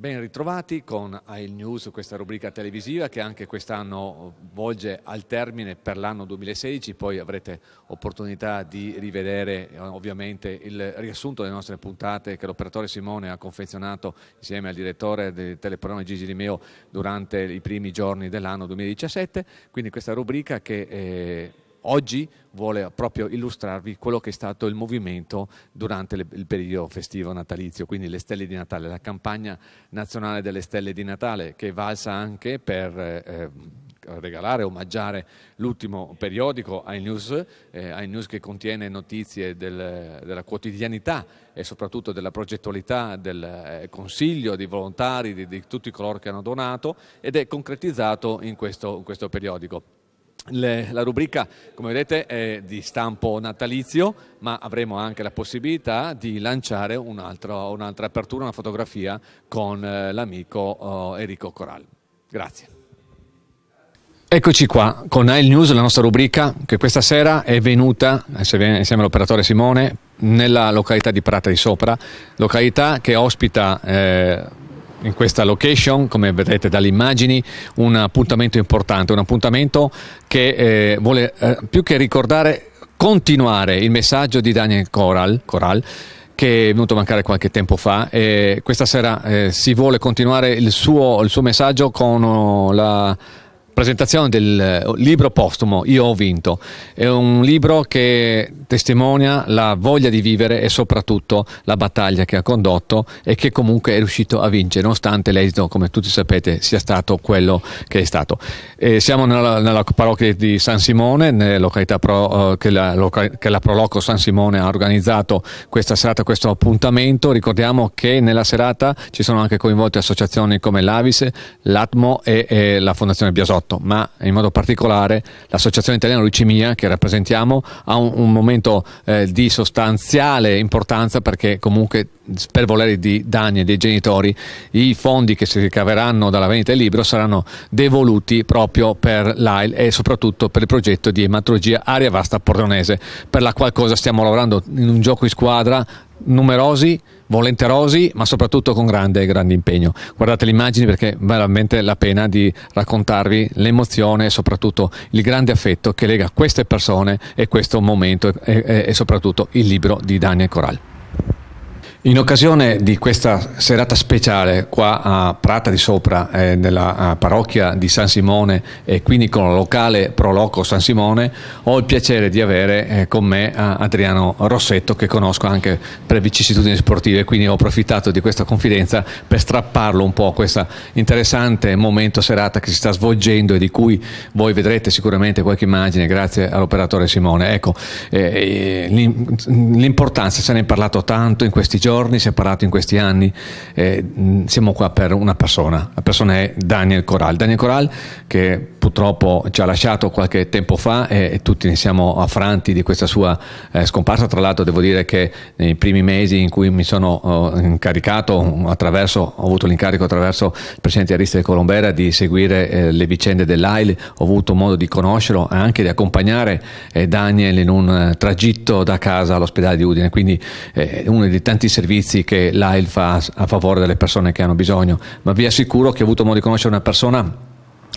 Ben ritrovati con AIL News, questa rubrica televisiva che anche quest'anno volge al termine per l'anno 2016, poi avrete opportunità di rivedere eh, ovviamente il riassunto delle nostre puntate che l'operatore Simone ha confezionato insieme al direttore del teleprogramma Gigi Di Meo durante i primi giorni dell'anno 2017, quindi questa rubrica che... Eh, oggi vuole proprio illustrarvi quello che è stato il movimento durante il periodo festivo natalizio, quindi le stelle di Natale, la campagna nazionale delle stelle di Natale che è valsa anche per eh, regalare, omaggiare l'ultimo periodico iNews, eh, iNews che contiene notizie del, della quotidianità e soprattutto della progettualità del eh, consiglio, dei volontari, di, di, tutti coloro che hanno donato ed è concretizzato in questo, in questo periodico. Le, la rubrica, come vedete, è di stampo natalizio, ma avremo anche la possibilità di lanciare un'altra apertura, una fotografia con eh, l'amico eh, Enrico Coral. Grazie. Eccoci qua con Nile News, la nostra rubrica che questa sera è venuta eh, insieme all'operatore Simone nella località di Prata di Sopra, località che ospita eh, in questa location, come vedete dalle immagini, un appuntamento importante, un appuntamento che eh, vuole eh, più che ricordare continuare il messaggio di Daniel Coral, Coral che è venuto a mancare qualche tempo fa e questa sera eh, si vuole continuare il suo, il suo messaggio con oh, la presentazione del eh, libro postumo Io ho vinto. È un libro che testimonia la voglia di vivere e soprattutto la battaglia che ha condotto e che comunque è riuscito a vincere, nonostante l'esito, come tutti sapete, sia stato quello che è stato. E siamo nella, nella, parrocchia di San Simone, pro, eh, che, la, loca, che la Proloco San Simone ha organizzato questa serata, questo appuntamento. Ricordiamo che nella serata ci sono anche coinvolte associazioni come l'Avis, l'Atmo e, e la Fondazione Biasotto. 2018, ma in modo particolare l'Associazione Italiana Leucemia che rappresentiamo ha un, un momento eh, di sostanziale importanza perché comunque per volere di Dani e dei genitori i fondi che si ricaveranno dalla vendita del libro saranno devoluti proprio per l'AIL e soprattutto per il progetto di ematologia aria vasta portonese per la qual cosa stiamo lavorando in un gioco di squadra numerosi volenterosi, ma soprattutto con grande, grande impegno. Guardate le immagini perché veramente la pena di raccontarvi l'emozione e soprattutto il grande affetto che lega queste persone e questo momento e, e, e soprattutto il libro di Daniel Coral. In occasione di questa serata speciale qua a Prata di Sopra, eh, nella eh, parrocchia di San Simone e quindi con il locale Proloco San Simone, ho il piacere di avere eh, con me eh, Adriano Rossetto che conosco anche per vicissitudini sportive, quindi ho approfittato di questa confidenza per strapparlo un po' a questo interessante momento serata che si sta svolgendo e di cui voi vedrete sicuramente qualche immagine grazie all'operatore Simone. Ecco, eh, eh l'importanza, se ne è parlato tanto in questi giorni giorni, separato in questi anni. Eh, siamo qua per una persona, la persona è Daniel Coral. Daniel Coral che purtroppo ci ha lasciato qualche tempo fa e, e tutti ne siamo affranti di questa sua eh, scomparsa. Tra l'altro devo dire che nei primi mesi in cui mi sono eh, incaricato, attraverso, ho avuto l'incarico attraverso il Presidente Aristide Colombera di seguire eh, le vicende dell'AIL, ho avuto modo di conoscerlo e anche di accompagnare eh, Daniel in un eh, tragitto da casa all'ospedale di Udine. Quindi uno dei tanti servizi servizi che l'AIL fa a favore delle persone che hanno bisogno, ma vi assicuro che ho avuto modo di conoscere una persona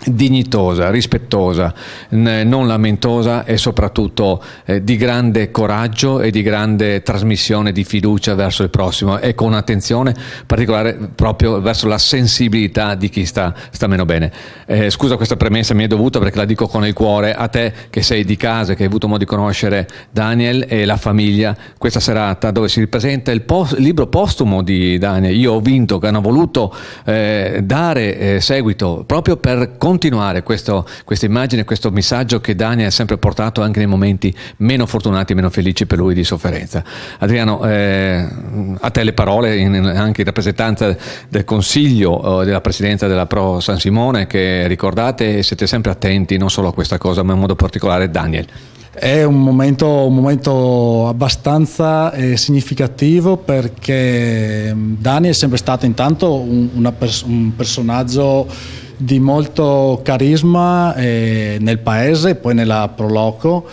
dignitosa, rispettosa, non lamentosa e soprattutto eh, di grande coraggio e di grande trasmissione di fiducia verso il prossimo e con attenzione particolare proprio verso la sensibilità di chi sta, sta meno bene. Eh, scusa questa premessa, mi è dovuta perché la dico con il cuore a te che sei di casa, che hai avuto modo di conoscere Daniel e la famiglia questa serata dove si ripresenta il post- libro postumo di Daniel. Io ho vinto che hanno voluto eh, dare eh, seguito proprio per continuare questo, questa immagine, questo messaggio che Daniel ha sempre portato anche nei momenti meno fortunati, meno felici per lui di sofferenza. Adriano, eh, a te le parole, in, anche in rappresentanza del Consiglio eh, della Presidenza della Pro San Simone, che ricordate e siete sempre attenti non solo a questa cosa, ma in modo particolare Daniel. È un momento, un momento abbastanza eh, significativo perché mm, Dani è sempre stato intanto un, pers- un personaggio di molto carisma eh, nel paese, e poi nella Proloco.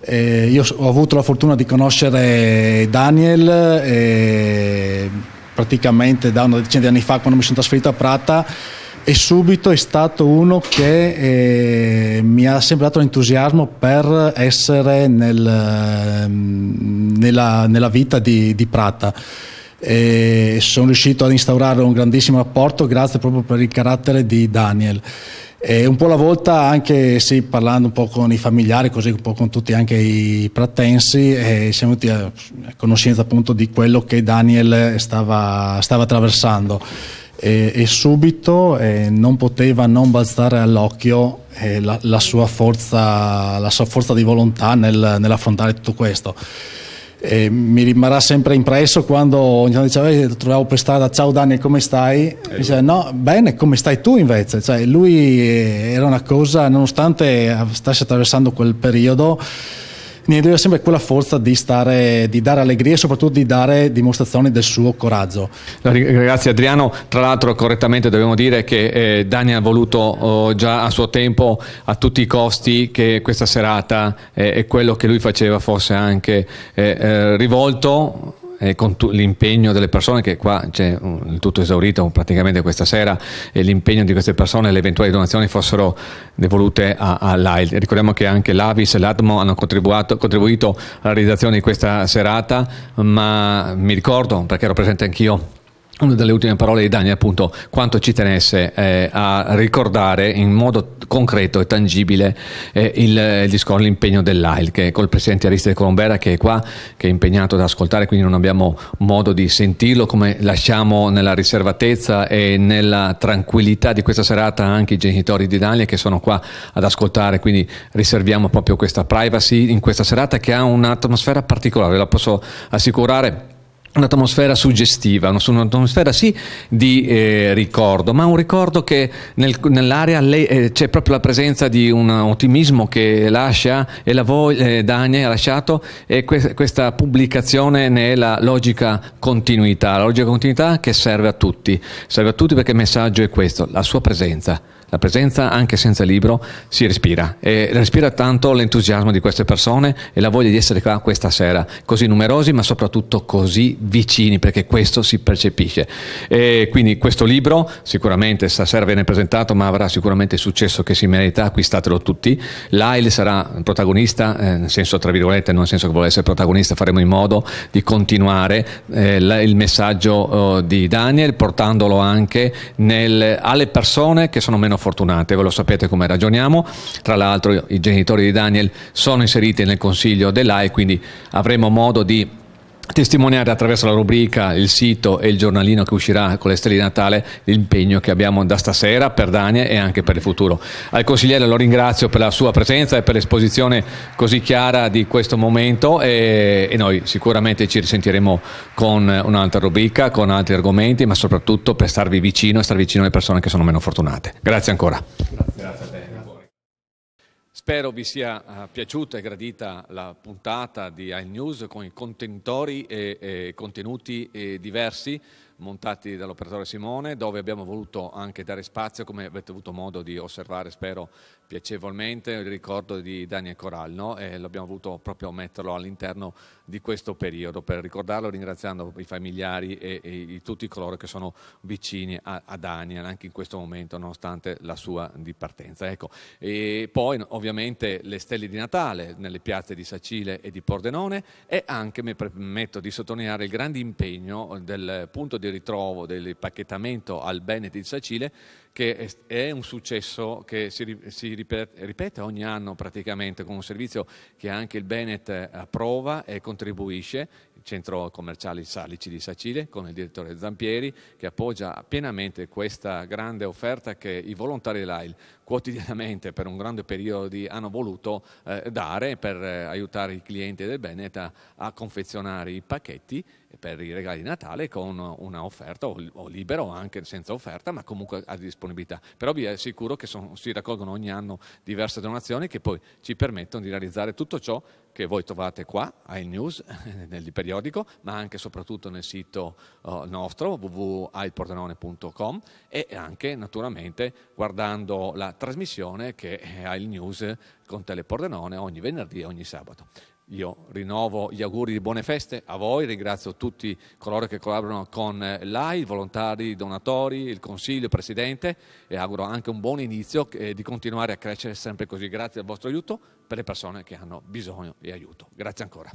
Eh, io ho avuto la fortuna di conoscere Daniel eh, praticamente da una decina di anni fa quando mi sono trasferito a Prata e subito è stato uno che eh, mi ha sempre dato l'entusiasmo per essere nel, mm, nella, nella, vita di, di Prata e sono riuscito ad instaurare un grandissimo rapporto grazie proprio per il carattere di Daniel. E un po' alla volta, anche sì, parlando un po' con i familiari, così un po' con tutti anche i pratensi, eh, siamo venuti a, conoscenza appunto di quello che Daniel stava, stava attraversando. E, e subito eh, non poteva non balzare all'occhio eh, la, la, sua forza, la, sua forza, di volontà nel, nell'affrontare tutto questo e mi rimarrà sempre impresso quando ogni tanto dicevo, trovavo per strada ciao Daniel come stai e eh, diceva no bene come stai tu invece cioè, lui eh, era una cosa nonostante stesse attraversando quel periodo ne aveva sempre quella forza di, stare, di dare allegria e soprattutto di dare dimostrazioni del suo coraggio. Grazie Adriano, tra l'altro correttamente dobbiamo dire che eh, Dani ha voluto oh, già a suo tempo a tutti i costi che questa serata eh, e quello che lui faceva fosse anche eh, eh rivolto eh, con tu, l'impegno delle persone, che qua c'è un, tutto esaurito praticamente questa sera, e l'impegno di queste persone le eventuali donazioni fossero devolute all'AIL. Ricordiamo che anche l'Avis e l'ADMO hanno contribuito alla realizzazione di questa serata, ma mi ricordo, perché ero presente anch'io una delle ultime parole di Dani è appunto quanto ci tenesse eh, a ricordare in modo concreto e tangibile eh, il, eh, il discorso, l'impegno dell'AIL, che è col presidente Aristide Colombera che è qua, che è impegnato ad ascoltare, quindi non abbiamo modo di sentirlo, come lasciamo nella riservatezza e nella tranquillità di questa serata anche i genitori di Dani che sono qua ad ascoltare, quindi riserviamo proprio questa privacy in questa serata che ha un'atmosfera particolare, la posso assicurare un'atmosfera suggestiva, un'atmosfera sì di eh, ricordo, ma un ricordo che nel, nell'area le, eh, c'è proprio la presenza di un ottimismo che lascia e la voglia eh, Dania ha lasciato e que- questa pubblicazione ne è la logica continuità, la logica continuità che serve a tutti, serve a tutti perché il messaggio è questo, la sua presenza, la presenza, anche senza libro, si respira e respira tanto l'entusiasmo di queste persone e la voglia di essere qua questa sera, così numerosi ma soprattutto così vicini, perché questo si percepisce. E quindi questo libro sicuramente stasera viene presentato, ma avrà sicuramente il successo che si merita, acquistatelo tutti. Lyle sarà protagonista, eh, nel senso tra virgolette, non nel senso che vuole essere protagonista, faremo in modo di continuare eh, la, il messaggio eh, di Daniel, portandolo anche nel, alle persone che sono meno fortunate, ve lo sapete come ragioniamo. Tra l'altro i genitori di Daniel sono inseriti nel consiglio dell'AE, quindi avremo modo di testimoniare attraverso la rubrica, il sito e il giornalino che uscirà con le stelle di Natale l'impegno che abbiamo da stasera per Dania e anche per il futuro. Al consigliere lo ringrazio per la sua presenza e per l'esposizione così chiara di questo momento e, e noi sicuramente ci risentiremo con un'altra rubrica, con altri argomenti, ma soprattutto per starvi vicino e star vicino alle persone che sono meno fortunate. Grazie ancora. Spero vi sia eh, piaciuta e gradita la puntata di News con i contentori e, e contenuti e eh, diversi montati dall'operatore Simone, dove abbiamo voluto anche dare spazio, come avete avuto modo di osservare, spero, piacevolmente il ricordo di Daniel Coralno e l'abbiamo voluto proprio metterlo all'interno di questo periodo per ricordarlo ringraziando i familiari e, e, e tutti coloro che sono vicini a, a, Daniel anche in questo momento nonostante la sua dipartenza. Ecco. E poi ovviamente le stelle di Natale nelle piazze di Sacile e di Pordenone e anche mi permetto di sottolineare il grande impegno del punto di ritrovo del pacchettamento al Bene di Sacile che è un successo che si, ripete, ogni anno praticamente con un servizio che anche il Bennett eh, approva e contribuisce, il centro commerciale Salici di Sacile con il direttore Zampieri che appoggia pienamente questa grande offerta che i volontari dell'AIL quotidianamente per un grande periodo di, hanno voluto eh, dare per eh, aiutare i clienti del Bennet a, a confezionare i pacchetti per i regali di Natale con una offerta o, o libero anche senza offerta ma comunque a disponibilità però vi assicuro che son, si raccolgono ogni anno diverse donazioni che poi ci permettono di realizzare tutto ciò che voi trovate qua a news nel periodico, ma anche e soprattutto nel sito uh, nostro www.ailportanone.com e anche naturalmente guardando la trasmissione che eh, ha il news con Tele ogni venerdì e ogni sabato. Io rinnovo gli auguri di buone feste a voi, ringrazio tutti coloro che collaborano con eh, l'AI, volontari, donatori, il Consiglio, il Presidente e auguro anche un buon inizio e eh, di continuare a crescere sempre così. Grazie al vostro aiuto per le persone che hanno bisogno di aiuto. Grazie ancora.